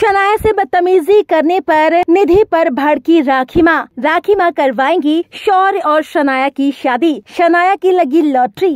शनाया से बदतमीजी करने पर निधि पर भड़की राखी माँ राखी माँ करवाएंगी शौर्य और शनाया की शादी शनाया की लगी लॉटरी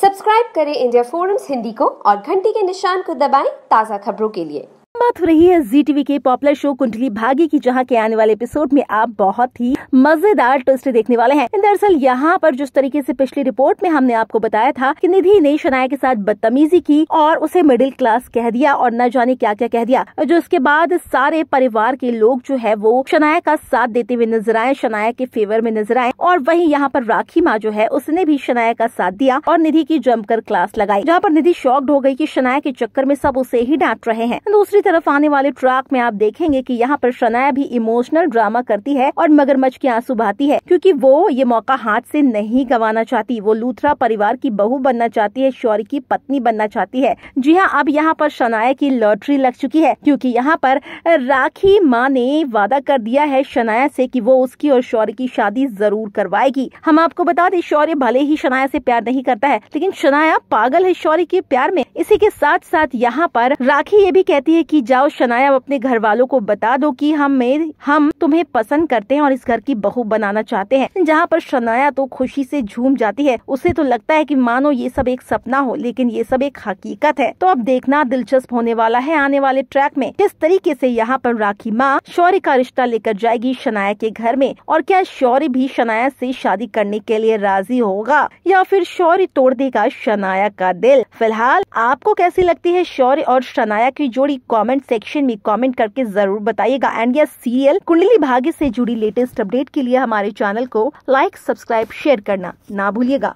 सब्सक्राइब करें इंडिया फोरम्स हिंदी को और घंटी के निशान को दबाएं ताज़ा खबरों के लिए बात हो रही है जी टीवी के पॉपुलर शो कुंडली भाग्य की जहाँ के आने वाले एपिसोड में आप बहुत ही मजेदार ट्विस्ट देखने वाले हैं दरअसल यहाँ पर जिस तरीके से पिछली रिपोर्ट में हमने आपको बताया था कि निधि ने शनाया के साथ बदतमीजी की और उसे मिडिल क्लास कह दिया और न जाने क्या क्या कह दिया जो उसके बाद सारे परिवार के लोग जो है वो शनाया का साथ देते हुए नजर आए शनाया के फेवर में नजर आए और वही यहाँ पर राखी माँ जो है उसने भी शनाया का साथ दिया और निधि की जमकर क्लास लगाई जहाँ पर निधि शॉक्ड हो गयी की शनाया के चक्कर में सब उसे ही डांट रहे हैं दूसरी तरफ तरफ आने वाले ट्रैक में आप देखेंगे कि यहाँ पर शनाया भी इमोशनल ड्रामा करती है और मगरमच्छ के आंसू बहाती है क्योंकि वो ये मौका हाथ से नहीं गंवाना चाहती वो लूथरा परिवार की बहू बनना चाहती है शौरी की पत्नी बनना चाहती है जी हाँ अब यहाँ पर शनाया की लॉटरी लग चुकी है क्यूँकी यहाँ पर राखी माँ ने वादा कर दिया है शनाया से की वो उसकी और शौर्य की शादी जरूर करवाएगी हम आपको बता दें शौर्य भले ही शनाया से प्यार नहीं करता है लेकिन शनाया पागल है शौर्य के प्यार में इसी के साथ साथ यहाँ पर राखी ये भी कहती है कि जाओ शनाया अब अपने घर वालों को बता दो कि हम मेरे हम तुम्हें पसंद करते हैं और इस घर की बहू बनाना चाहते हैं जहाँ पर शनाया तो खुशी से झूम जाती है उसे तो लगता है कि मानो ये सब एक सपना हो लेकिन ये सब एक हकीकत है तो अब देखना दिलचस्प होने वाला है आने वाले ट्रैक में किस तरीके ऐसी यहाँ पर राखी माँ शौर्य का रिश्ता लेकर जाएगी शनाया के घर में और क्या शौर्य भी शनाया ऐसी शादी करने के लिए राजी होगा या फिर शौर्य तोड़ देगा शनाया का दिल फिलहाल आपको कैसी लगती है शौर्य और शनाया की जोड़ी कॉमेंट कमेंट सेक्शन में कमेंट करके जरूर बताइएगा एंड यस सीरियल कुंडली भाग्य से जुड़ी लेटेस्ट अपडेट के लिए हमारे चैनल को लाइक सब्सक्राइब शेयर करना ना भूलिएगा